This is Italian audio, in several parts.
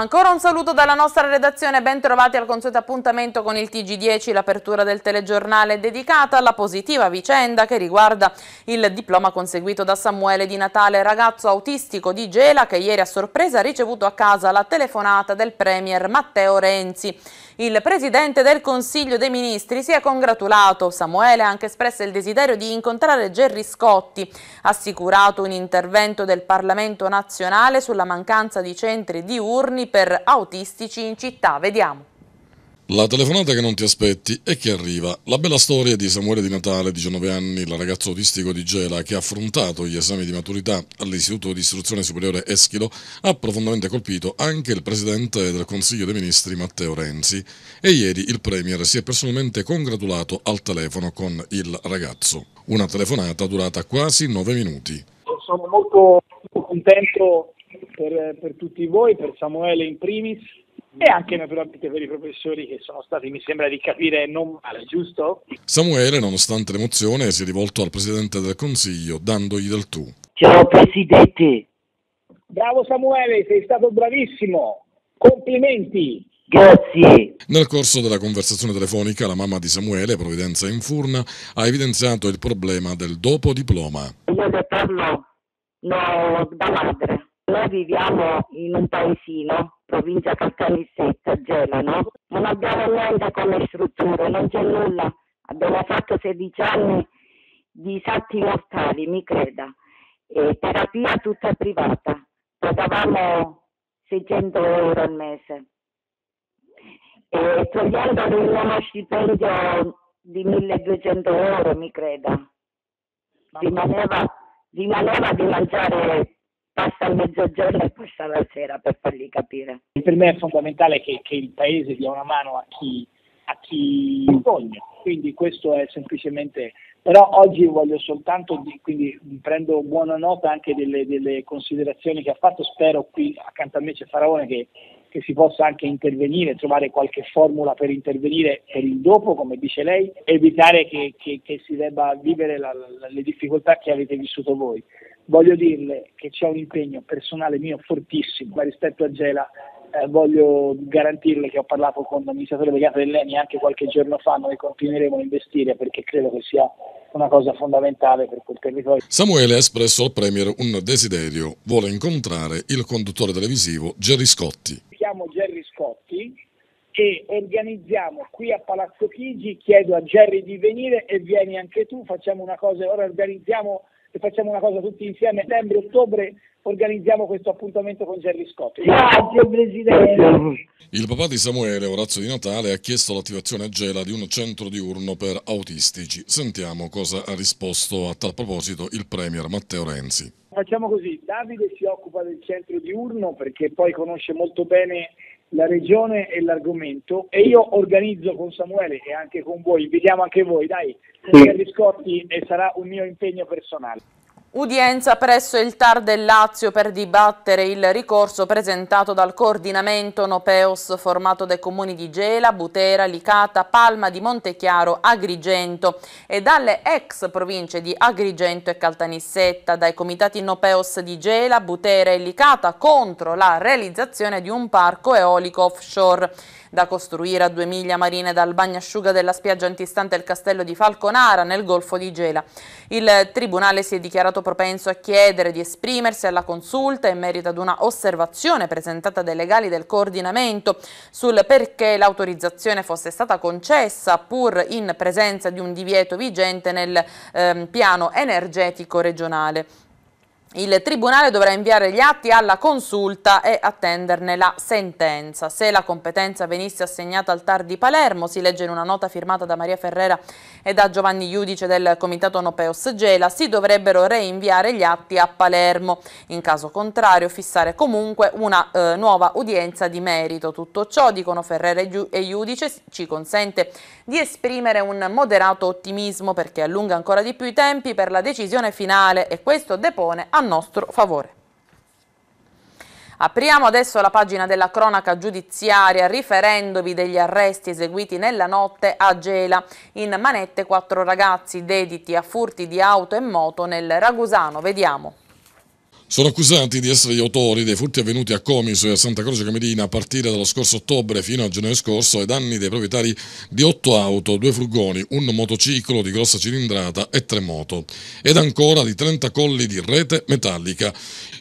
Ancora un saluto dalla nostra redazione, bentrovati al consueto appuntamento con il TG10, l'apertura del telegiornale dedicata alla positiva vicenda che riguarda il diploma conseguito da Samuele Di Natale, ragazzo autistico di Gela che ieri a sorpresa ha ricevuto a casa la telefonata del Premier Matteo Renzi. Il Presidente del Consiglio dei Ministri si è congratulato. Samuele ha anche espresso il desiderio di incontrare Gerry Scotti. assicurato un intervento del Parlamento nazionale sulla mancanza di centri diurni per autistici in città. Vediamo. La telefonata che non ti aspetti e che arriva. La bella storia di Samuele Di Natale, 19 anni, il ragazzo autistico di Gela che ha affrontato gli esami di maturità all'Istituto di Istruzione Superiore Eschilo, ha profondamente colpito anche il presidente del Consiglio dei Ministri Matteo Renzi e ieri il Premier si è personalmente congratulato al telefono con il ragazzo. Una telefonata durata quasi 9 minuti. Sono molto contento per, per tutti voi, per Samuele in primis e anche naturalmente per i professori che sono stati, mi sembra di capire, non male, giusto? Samuele, nonostante l'emozione, si è rivolto al Presidente del Consiglio dandogli del tu. Ciao Presidente! Bravo Samuele, sei stato bravissimo! Complimenti! Grazie. Nel corso della conversazione telefonica la mamma di Samuele, Provvidenza Furna, ha evidenziato il problema del dopo diploma. Io le parlo no, da madre noi viviamo in un paesino, provincia Caltanissetta, Gelano, non abbiamo niente come strutture, non c'è nulla. Abbiamo fatto 16 anni di salti mortali, mi creda, e terapia tutta privata. Pagavamo 600 euro al mese. E togliendo il stipendio di 1200 euro, mi creda, rimaneva, rimaneva di mangiare basta a mezzogiorno e passa la sera per fargli capire. Per me è fondamentale che, che il paese dia una mano a chi, a chi voglia, quindi questo è semplicemente però oggi voglio soltanto, quindi prendo buona nota anche delle, delle, considerazioni che ha fatto, spero qui accanto a me c'è Faraone che, che, si possa anche intervenire, trovare qualche formula per intervenire per il dopo, come dice lei, evitare che, che, che si debba vivere la, la, le difficoltà che avete vissuto voi. Voglio dirle che c'è un impegno personale mio fortissimo, ma rispetto a Gela eh, voglio garantirle che ho parlato con l'amministratore legato dell'ENI anche qualche giorno fa, noi continueremo a investire perché credo che sia una cosa fondamentale per quel territorio. Samuele ha espresso al Premier un desiderio, vuole incontrare il conduttore televisivo Gerry Scotti. Chiamo Gerry Scotti e organizziamo qui a Palazzo Chigi, chiedo a Gerry di venire e vieni anche tu, facciamo una cosa, ora organizziamo se facciamo una cosa tutti insieme, novembre-ottobre organizziamo questo appuntamento con Gerry Scott. Grazie Presidente. Il papà di Samuele, Orazio di Natale, ha chiesto l'attivazione a Gela di un centro diurno per autistici. Sentiamo cosa ha risposto a tal proposito il Premier Matteo Renzi. Facciamo così, Davide si occupa del centro diurno perché poi conosce molto bene la regione e l'argomento e io organizzo con Samuele e anche con voi, invitiamo anche voi, dai, sì. Scotti e sarà un mio impegno personale. Udienza presso il TAR del Lazio per dibattere il ricorso presentato dal coordinamento Nopeos formato dai comuni di Gela, Butera, Licata, Palma di Montechiaro, Agrigento e dalle ex province di Agrigento e Caltanissetta dai comitati Nopeos di Gela, Butera e Licata contro la realizzazione di un parco eolico offshore da costruire a due miglia marine dal bagnasciuga della spiaggia antistante il castello di Falconara nel golfo di Gela. Il Tribunale si è dichiarato propenso a chiedere di esprimersi alla consulta in merito ad una osservazione presentata dai legali del coordinamento sul perché l'autorizzazione fosse stata concessa pur in presenza di un divieto vigente nel ehm, piano energetico regionale. Il Tribunale dovrà inviare gli atti alla consulta e attenderne la sentenza. Se la competenza venisse assegnata al TAR di Palermo, si legge in una nota firmata da Maria Ferrera e da Giovanni Iudice del Comitato Nopeos Gela, si dovrebbero reinviare gli atti a Palermo. In caso contrario, fissare comunque una eh, nuova udienza di merito. Tutto ciò, dicono Ferrera e Iudice, ci consente di esprimere un moderato ottimismo perché allunga ancora di più i tempi per la decisione finale e questo depone a nostro favore. Apriamo adesso la pagina della cronaca giudiziaria riferendovi degli arresti eseguiti nella notte a Gela. In manette quattro ragazzi dediti a furti di auto e moto nel Ragusano. Vediamo. Sono accusati di essere gli autori dei furti avvenuti a Comiso e a Santa Croce Camerina a partire dallo scorso ottobre fino a gennaio scorso ai danni dei proprietari di otto auto, due furgoni, un motociclo di grossa cilindrata e tre moto ed ancora di 30 colli di rete metallica.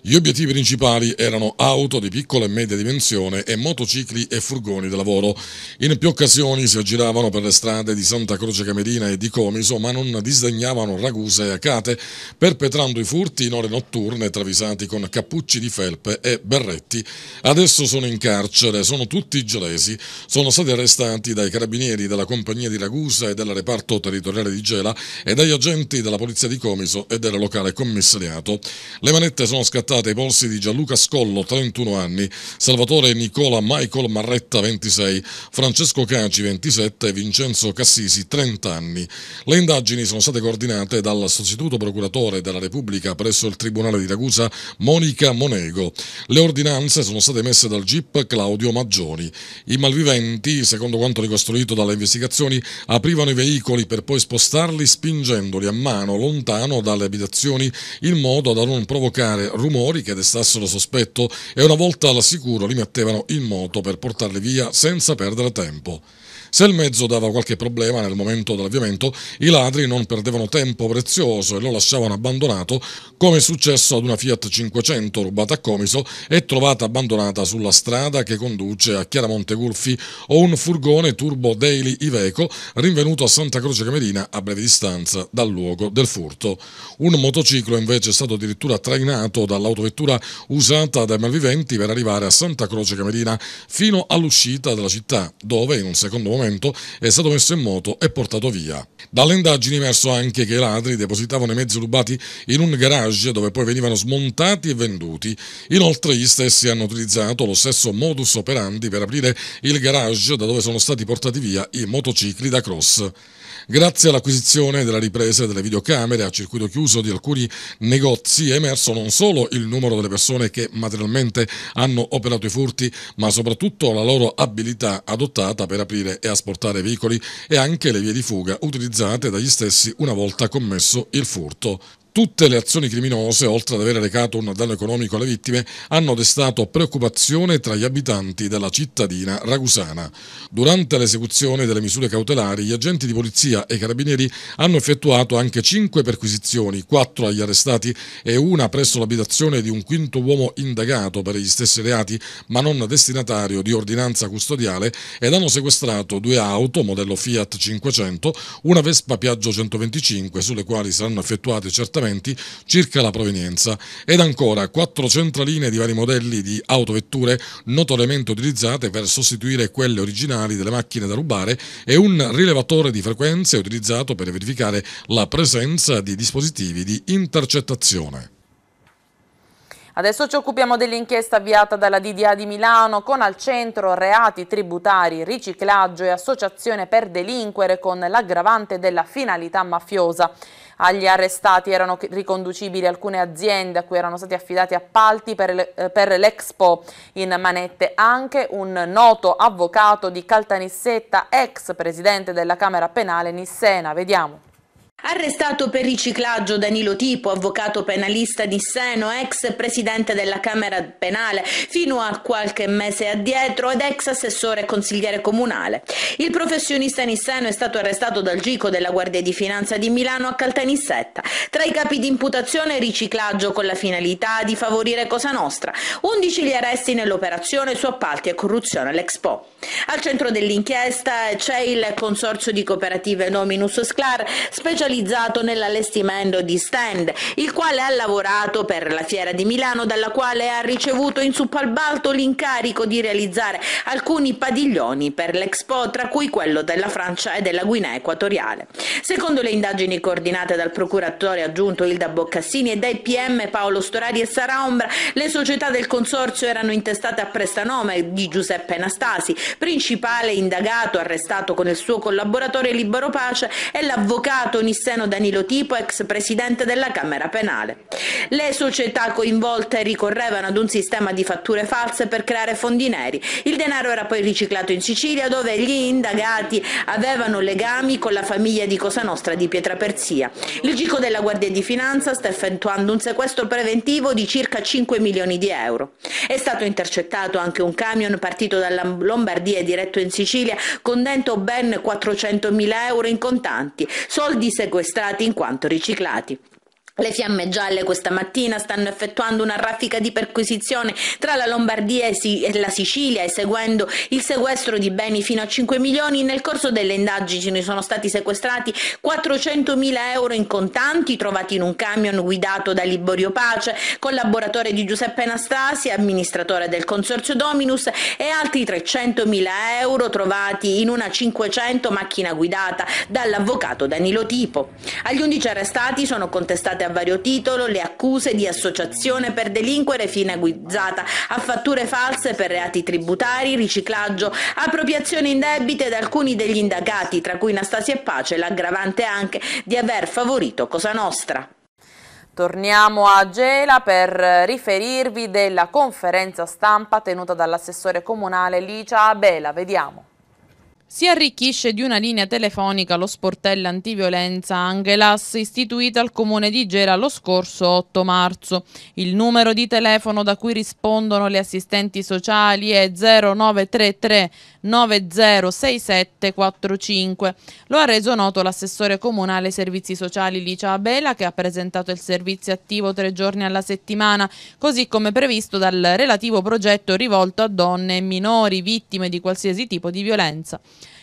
Gli obiettivi principali erano auto di piccola e media dimensione e motocicli e furgoni da lavoro. In più occasioni si aggiravano per le strade di Santa Croce Camerina e di Comiso ma non disdegnavano raguse e acate perpetrando i furti in ore notturne tra travisate pesanti con cappucci di felpe e berretti, adesso sono in carcere, sono tutti gelesi, sono stati arrestati dai carabinieri della compagnia di Ragusa e del reparto territoriale di Gela e dagli agenti della polizia di Comiso e del locale commissariato. Le manette sono scattate ai polsi di Gianluca Scollo, 31 anni, Salvatore Nicola Michael Marretta, 26, Francesco Caci, 27 e Vincenzo Cassisi, 30 anni. Le indagini sono state coordinate dal sostituto procuratore della Repubblica presso il Tribunale di Ragusa Monica Monego. Le ordinanze sono state emesse dal GIP Claudio Maggioni. I malviventi, secondo quanto ricostruito dalle investigazioni, aprivano i veicoli per poi spostarli spingendoli a mano lontano dalle abitazioni in modo da non provocare rumori che destassero sospetto e una volta sicuro li mettevano in moto per portarli via senza perdere tempo. Se il mezzo dava qualche problema nel momento dell'avviamento, i ladri non perdevano tempo prezioso e lo lasciavano abbandonato, come è successo ad una Fiat 500 rubata a Comiso e trovata abbandonata sulla strada che conduce a Chiaramonte Gulfi o un furgone turbo Daily Iveco rinvenuto a Santa Croce Camerina a breve distanza dal luogo del furto. Un motociclo invece è stato addirittura trainato dall'autovettura usata dai malviventi per arrivare a Santa Croce Camerina fino all'uscita della città, dove in un secondo momento momento è stato messo in moto e portato via. Dalle indagini è emerso anche che i ladri depositavano i mezzi rubati in un garage dove poi venivano smontati e venduti. Inoltre gli stessi hanno utilizzato lo stesso modus operandi per aprire il garage da dove sono stati portati via i motocicli da cross. Grazie all'acquisizione della ripresa delle videocamere a circuito chiuso di alcuni negozi è emerso non solo il numero delle persone che materialmente hanno operato i furti, ma soprattutto la loro abilità adottata per aprire e asportare veicoli e anche le vie di fuga utilizzate dagli stessi una volta commesso il furto. Tutte le azioni criminose, oltre ad aver recato un danno economico alle vittime, hanno destato preoccupazione tra gli abitanti della cittadina ragusana. Durante l'esecuzione delle misure cautelari, gli agenti di polizia e i carabinieri hanno effettuato anche cinque perquisizioni, quattro agli arrestati e una presso l'abitazione di un quinto uomo indagato per gli stessi reati, ma non destinatario di ordinanza custodiale, ed hanno sequestrato due auto, modello Fiat 500, una Vespa Piaggio 125, sulle quali saranno effettuate certamente accertamenti circa la provenienza. Ed ancora quattro centraline di vari modelli di autovetture notoriamente utilizzate per sostituire quelle originali delle macchine da rubare e un rilevatore di frequenze utilizzato per verificare la presenza di dispositivi di intercettazione. Adesso ci occupiamo dell'inchiesta avviata dalla DDA di Milano con al centro reati tributari, riciclaggio e associazione per delinquere con l'aggravante della finalità mafiosa. Agli arrestati erano riconducibili alcune aziende a cui erano stati affidati appalti eh, per l'Expo in manette. Anche un noto avvocato di Caltanissetta, ex presidente della Camera Penale Nissena. Vediamo. Arrestato per riciclaggio Danilo Tipo, avvocato penalista di Seno, ex presidente della Camera Penale fino a qualche mese addietro ed ex assessore e consigliere comunale. Il professionista Nisseno è stato arrestato dal Gico della Guardia di Finanza di Milano a Caltanissetta. Tra i capi di imputazione riciclaggio con la finalità di favorire Cosa Nostra. 11 gli arresti nell'operazione su appalti e corruzione all'Expo. Al centro dell'inchiesta c'è il Consorzio di Cooperative Nominus Sclar, specializzato specializzato nell'allestimento di stand, il quale ha lavorato per la Fiera di Milano dalla quale ha ricevuto in suppalbalto l'incarico di realizzare alcuni padiglioni per l'Expo, tra cui quello della Francia e della Guinea Equatoriale. Secondo le indagini coordinate dal procuratore aggiunto Ilda Boccassini e dai PM Paolo Storari e Sara Ombra, le società del consorzio erano intestate a prestanome di Giuseppe Anastasi, principale indagato arrestato con il suo collaboratore Libero Pace e l'avvocato Nis Cristeno Danilo Tipo, ex presidente della Camera Penale. Le società coinvolte ricorrevano ad un sistema di fatture false per creare fondi neri. Il denaro era poi riciclato in Sicilia dove gli indagati avevano legami con la famiglia di Cosa Nostra di Pietraperzia. Il Gico della Guardia di Finanza sta effettuando un sequestro preventivo di circa 5 milioni di euro. È stato intercettato anche un camion partito dalla Lombardia e diretto in Sicilia con dentro ben 400 mila euro in contanti, soldi sequestrati sequestrati in quanto riciclati. Le fiamme gialle questa mattina stanno effettuando una raffica di perquisizione tra la Lombardia e la Sicilia, eseguendo il sequestro di beni fino a 5 milioni. Nel corso delle indagini sono stati sequestrati 400 mila euro in contanti, trovati in un camion guidato da Liborio Pace, collaboratore di Giuseppe Anastasi, amministratore del consorzio Dominus, e altri 300 mila euro trovati in una 500 macchina guidata dall'avvocato Danilo Tipo. Agli 11 arrestati sono contestate a vario titolo le accuse di associazione per delinquere finalizzata a fatture false per reati tributari, riciclaggio, appropriazione in debite ed alcuni degli indagati, tra cui Anastasia e Pace, l'aggravante anche di aver favorito Cosa Nostra. Torniamo a Gela per riferirvi della conferenza stampa tenuta dall'assessore comunale Licia Abela. Vediamo. Si arricchisce di una linea telefonica lo sportello antiviolenza Angelas istituito al comune di Gera lo scorso 8 marzo. Il numero di telefono da cui rispondono le assistenti sociali è 0933 906745. Lo ha reso noto l'assessore comunale servizi sociali Licia Abela che ha presentato il servizio attivo tre giorni alla settimana, così come previsto dal relativo progetto rivolto a donne e minori vittime di qualsiasi tipo di violenza.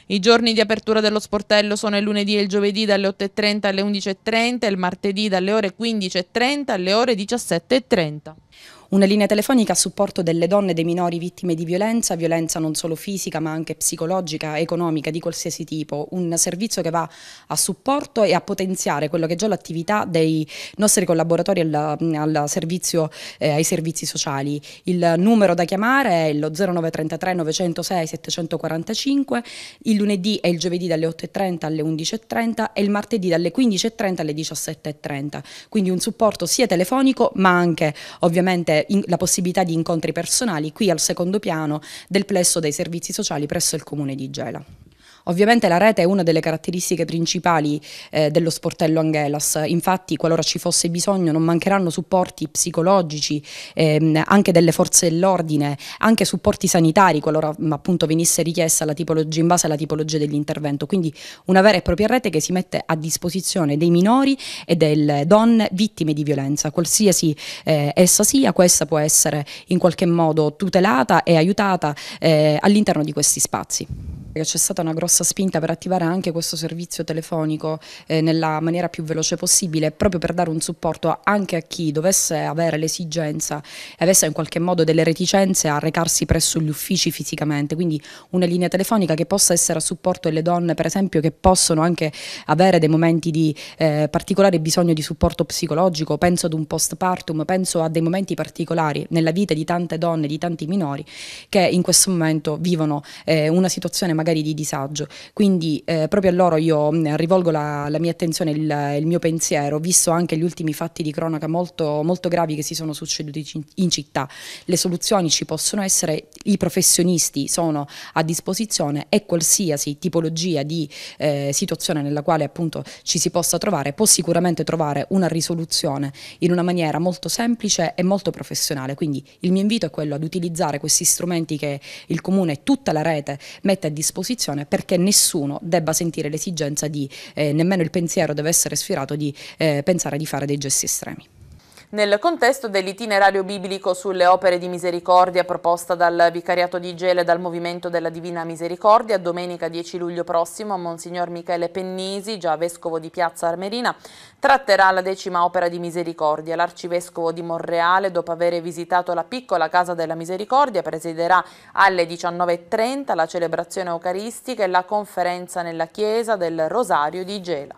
I giorni di apertura dello sportello sono il lunedì e il giovedì dalle 8.30 alle 11.30 e il martedì dalle ore 15.30 alle ore 17.30. Una linea telefonica a supporto delle donne e dei minori vittime di violenza, violenza non solo fisica ma anche psicologica, economica, di qualsiasi tipo. Un servizio che va a supporto e a potenziare quello che è già l'attività dei nostri collaboratori al, alla servizio, eh, ai servizi sociali. Il numero da chiamare è lo 0933 906 745, il lunedì e il giovedì dalle 8.30 alle 11.30 e il martedì dalle 15.30 alle 17.30. Quindi un supporto sia telefonico ma anche ovviamente eh, in, la possibilità di incontri personali qui al secondo piano del plesso dei servizi sociali presso il comune di Gela. Ovviamente la rete è una delle caratteristiche principali eh, dello sportello Angelas, infatti qualora ci fosse bisogno non mancheranno supporti psicologici, ehm, anche delle forze dell'ordine, anche supporti sanitari qualora appunto venisse richiesta la tipologia in base alla tipologia dell'intervento, quindi una vera e propria rete che si mette a disposizione dei minori e delle donne vittime di violenza, qualsiasi eh, essa sia, questa può essere in qualche modo tutelata e aiutata eh, all'interno di questi spazi. C'è stata una grossa grossa spinta per attivare anche questo servizio telefonico eh, nella maniera più veloce possibile, proprio per dare un supporto anche a chi dovesse avere l'esigenza e avesse in qualche modo delle reticenze a recarsi presso gli uffici fisicamente, quindi una linea telefonica che possa essere a supporto delle donne, per esempio, che possono anche avere dei momenti di eh, particolare bisogno di supporto psicologico, penso ad un postpartum, penso a dei momenti particolari nella vita di tante donne, di tanti minori che in questo momento vivono eh, una situazione magari di disagio. Quindi eh, proprio a loro io mm, rivolgo la, la mia attenzione, il, il, mio pensiero, visto anche gli ultimi fatti di cronaca molto, molto gravi che si sono succeduti in città. Le soluzioni ci possono essere, i professionisti sono a disposizione e qualsiasi tipologia di eh, situazione nella quale appunto ci si possa trovare può sicuramente trovare una risoluzione in una maniera molto semplice e molto professionale. Quindi il mio invito è quello ad utilizzare questi strumenti che il Comune e tutta la rete mette a disposizione perché che nessuno debba sentire l'esigenza di, eh, nemmeno il pensiero deve essere sfiorato di eh, pensare di fare dei gesti estremi. Nel contesto dell'itinerario biblico sulle opere di misericordia proposta dal Vicariato di Gela e dal Movimento della Divina Misericordia, domenica 10 luglio prossimo a Monsignor Michele Pennisi, già vescovo di Piazza Armerina, tratterà la decima opera di misericordia. L'arcivescovo di Monreale, dopo aver visitato la piccola Casa della Misericordia, presiderà alle 19.30 la celebrazione eucaristica e la conferenza nella Chiesa del Rosario di Gela.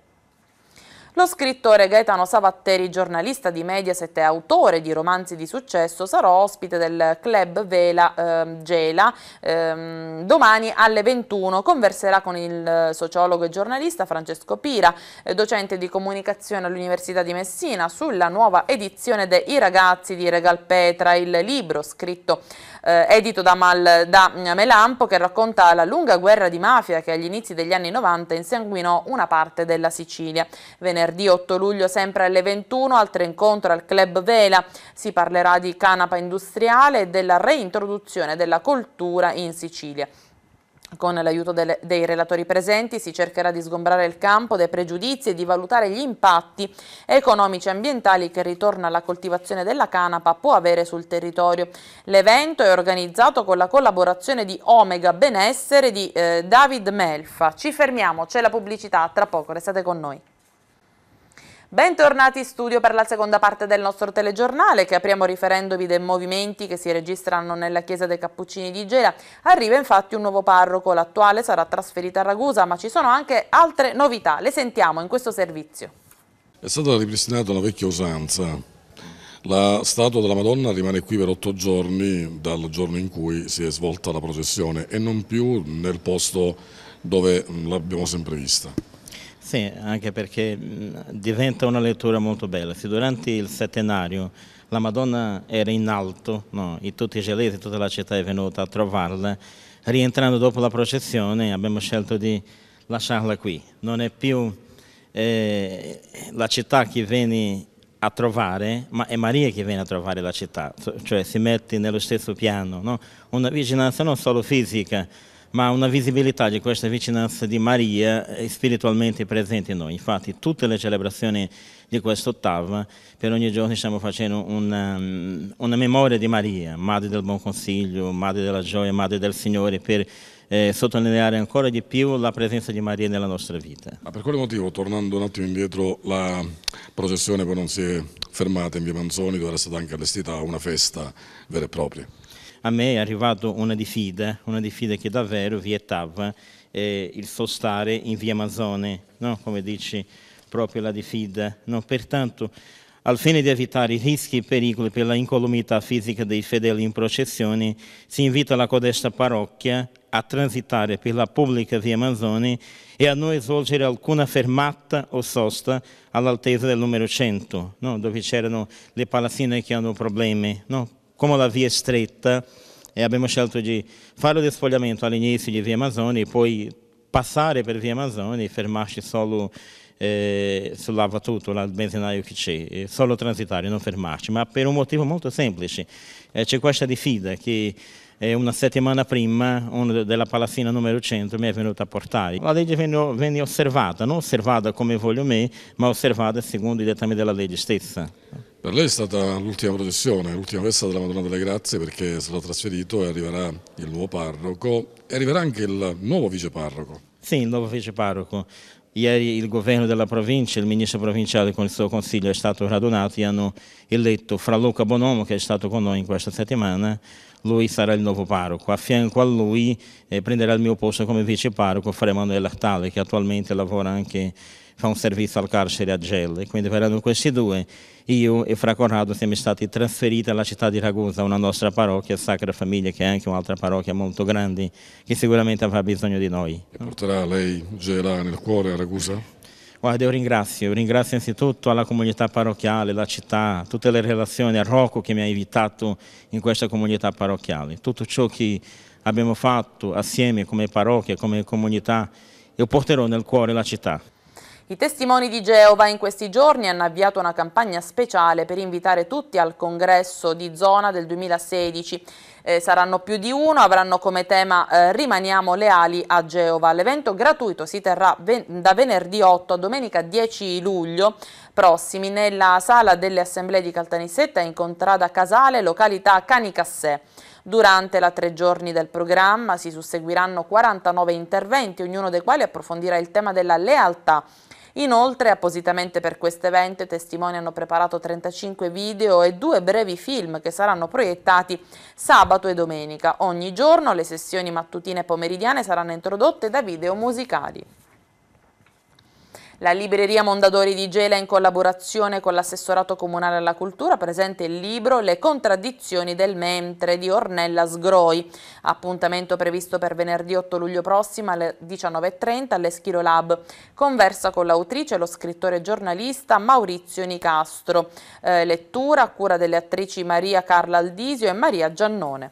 Lo scrittore Gaetano Savatteri, giornalista di Mediaset e autore di romanzi di successo, sarà ospite del club Vela eh, Gela eh, domani alle 21. Converserà con il sociologo e giornalista Francesco Pira, eh, docente di comunicazione all'Università di Messina, sulla nuova edizione de I ragazzi di Regal Petra, il libro scritto eh, edito da, Mal, da Melampo, che racconta la lunga guerra di mafia che agli inizi degli anni 90 insanguinò una parte della Sicilia. Venerdì 8 luglio, sempre alle 21, altro incontro al Club Vela. Si parlerà di canapa industriale e della reintroduzione della coltura in Sicilia. Con l'aiuto dei relatori presenti si cercherà di sgombrare il campo dei pregiudizi e di valutare gli impatti economici e ambientali che il ritorno alla coltivazione della canapa può avere sul territorio. L'evento è organizzato con la collaborazione di Omega Benessere di eh, David Melfa. Ci fermiamo, c'è la pubblicità, tra poco restate con noi. Bentornati in studio per la seconda parte del nostro telegiornale che apriamo riferendovi dei movimenti che si registrano nella chiesa dei Cappuccini di Gela. Arriva infatti un nuovo parroco, l'attuale sarà trasferito a Ragusa, ma ci sono anche altre novità. Le sentiamo in questo servizio. È stata ripristinata una vecchia usanza. La statua della Madonna rimane qui per otto giorni dal giorno in cui si è svolta la processione e non più nel posto dove l'abbiamo sempre vista. Sì, anche perché diventa una lettura molto bella. Se durante il settenario la Madonna era in alto no? e tutti i gelesi, tutta la città è venuta a trovarla, rientrando dopo la processione abbiamo scelto di lasciarla qui. Non è più eh, la città che viene a trovare, ma è Maria che viene a trovare la città, cioè si mette nello stesso piano, no? una vicinanza non solo fisica, ma una visibilità di questa vicinanza di Maria spiritualmente presente in noi. Infatti tutte le celebrazioni di quest'ottava, per ogni giorno stiamo facendo una, um, una, memoria di Maria, madre del buon consiglio, madre della gioia, madre del Signore, per eh, sottolineare ancora di più la presenza di Maria nella nostra vita. Ma per quale motivo, tornando un attimo indietro, la processione poi non si è fermata in via Manzoni, dove era stata anche allestita una festa vera e propria? a me è arrivata una diffida, una diffida che davvero vietava eh, il sostare in via Mazzone, no? come dice proprio la diffida. No? Pertanto, al fine di evitare i rischi e pericoli per la incolumità fisica dei fedeli in processione, si invita la codesta parrocchia a transitare per la pubblica via Manzoni e a non svolgere alcuna fermata o sosta all'altezza del numero 100, no? dove c'erano le palazzine che hanno problemi, no? como la é via stretta, e abbiamo scelto di fare lo desfogliamento all'inizio di Via Amazoni, poi passare per Via Amazoni e fermarci solo eh, sulla Vatuto, là, il benzinaio che c'è, eh, solo transitare, non fermarci, ma per un motivo molto semplice. Eh, c'è questa diffida che e una settimana prima uno della palazzina numero 100 mi è venuto a portare. La legge venne, venne osservata, non osservata come voglio me, ma osservata secondo i dettami della legge stessa. Per lei è stata l'ultima processione, l'ultima festa della Madonna delle Grazie perché sarà trasferito e arriverà il nuovo parroco e arriverà anche il nuovo viceparroco. Sì, il nuovo viceparroco. Ieri il governo della provincia, il ministro provinciale con il suo consiglio è stato radunato e hanno eletto Fra Luca Bonomo che è stato con noi in questa settimana lui sarà il nuovo parroco. A fianco a lui eh, prenderà il mio posto come vice parroco Fra Emanuele Artale, che attualmente lavora anche, fa un servizio al carcere a Gelle. Quindi verranno questi due. Io e Fra Corrado siamo stati trasferiti alla città di Ragusa, una nostra parrocchia, Sacra Famiglia, che è anche un'altra parrocchia molto grande, che sicuramente avrà bisogno di noi. E porterà lei Gela nel cuore a Ragusa? Guarda, io ringrazio, ringrazio innanzitutto la comunità parrocchiale, la città, tutte le relazioni, a Rocco che mi ha invitato in questa comunità parrocchiale. Tutto ciò che abbiamo fatto assieme come parrocchia, come comunità, io porterò nel cuore la città. I testimoni di Geova in questi giorni hanno avviato una campagna speciale per invitare tutti al congresso di zona del 2016. Eh, saranno più di uno, avranno come tema eh, Rimaniamo leali a Geova. L'evento gratuito si terrà ven da venerdì 8 a domenica 10 luglio prossimi nella sala delle assemblee di Caltanissetta in contrada Casale, località Canicassè. Durante la tre giorni del programma si susseguiranno 49 interventi, ognuno dei quali approfondirà il tema della lealtà Inoltre, appositamente per questo evento, i testimoni hanno preparato 35 video e due brevi film che saranno proiettati sabato e domenica. Ogni giorno le sessioni mattutine e pomeridiane saranno introdotte da video musicali. La libreria Mondadori di Gela in collaborazione con l'assessorato comunale alla cultura presenta il libro Le contraddizioni del mentre di Ornella Sgroi. Appuntamento previsto per venerdì 8 luglio prossimo alle 19.30 all'Eschiro Lab. Conversa con l'autrice e lo scrittore e giornalista Maurizio Nicastro. Eh, lettura a cura delle attrici Maria Carla Aldisio e Maria Giannone.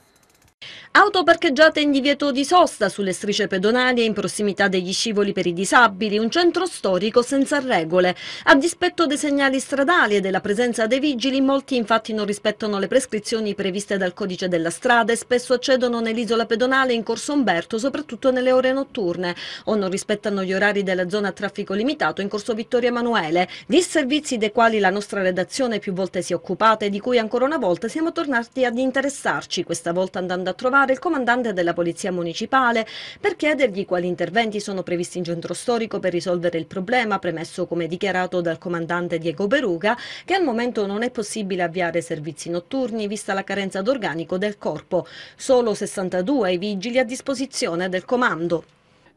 Auto parcheggiate in divieto di sosta sulle strisce pedonali e in prossimità degli scivoli per i disabili, un centro storico senza regole. A dispetto dei segnali stradali e della presenza dei vigili, molti infatti non rispettano le prescrizioni previste dal codice della strada e spesso accedono nell'isola pedonale in Corso Umberto, soprattutto nelle ore notturne, o non rispettano gli orari della zona a traffico limitato in Corso Vittorio Emanuele, disservizi dei quali la nostra redazione più volte si è occupata e di cui ancora una volta siamo tornati ad interessarci, questa volta andando a trovare il comandante della Polizia Municipale per chiedergli quali interventi sono previsti in centro storico per risolvere il problema, premesso come dichiarato dal comandante Diego Beruga, che al momento non è possibile avviare servizi notturni vista la carenza d'organico del corpo. Solo 62 i vigili a disposizione del comando.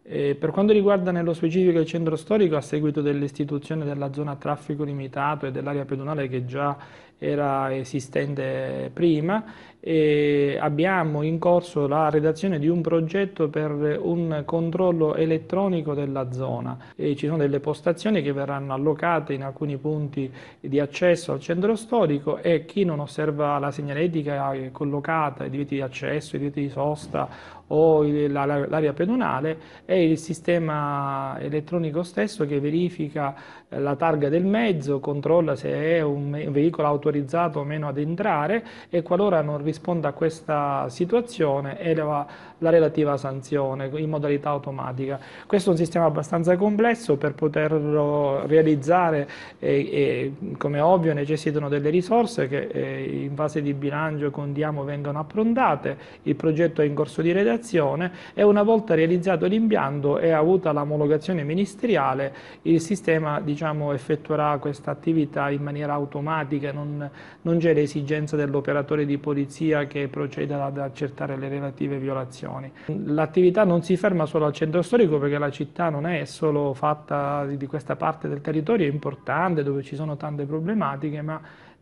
E eh, per quanto riguarda nello specifico il centro storico, a seguito dell'istituzione della zona a traffico limitato e dell'area pedonale che già era esistente prima e abbiamo in corso la redazione di un progetto per un controllo elettronico della zona. E ci sono delle postazioni che verranno allocate in alcuni punti di accesso al centro storico e chi non osserva la segnaletica collocata, i diritti di accesso, i diritti di sosta o l'area pedonale è il sistema elettronico stesso che verifica eh, la targa del mezzo, controlla se è un veicolo auto autorizzato o meno ad entrare e qualora non risponda a questa situazione eleva la relativa sanzione in modalità automatica. Questo è un sistema abbastanza complesso per poterlo realizzare e, e come ovvio necessitano delle risorse che eh, in fase di bilancio con Diamo vengano approntate, il progetto è in corso di redazione e una volta realizzato l'impianto e avuta l'omologazione ministeriale il sistema diciamo, effettuerà questa attività in maniera automatica, non non, c'è l'esigenza dell'operatore di polizia che proceda ad accertare le relative violazioni. L'attività non si ferma solo al centro storico perché la città non è solo fatta di questa parte del territorio, è importante, dove ci sono tante problematiche, ma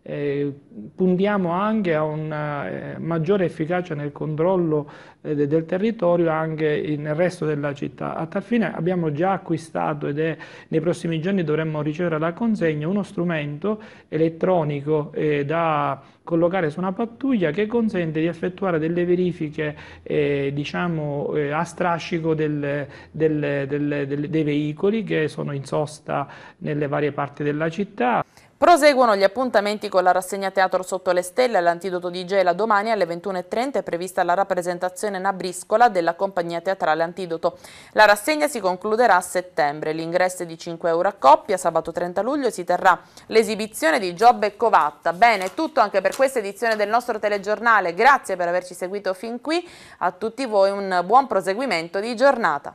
eh, puntiamo anche a una eh, maggiore efficacia nel controllo eh, del territorio anche nel resto della città. A tal fine abbiamo già acquistato ed è nei prossimi giorni dovremmo ricevere la consegna uno strumento elettronico da collocare su una pattuglia che consente di effettuare delle verifiche diciamo, a strascico del, del, del, dei veicoli che sono in sosta nelle varie parti della città. Proseguono gli appuntamenti con la rassegna teatro Sotto le Stelle all'Antidoto di Gela. Domani alle 21.30 è prevista la rappresentazione nabriscola della compagnia teatrale Antidoto. La rassegna si concluderà a settembre. L'ingresso è di 5 euro a coppia. Sabato 30 luglio si terrà l'esibizione di Giobbe e Covatta. Bene, è tutto anche per questa edizione del nostro telegiornale. Grazie per averci seguito fin qui. A tutti voi un buon proseguimento di giornata.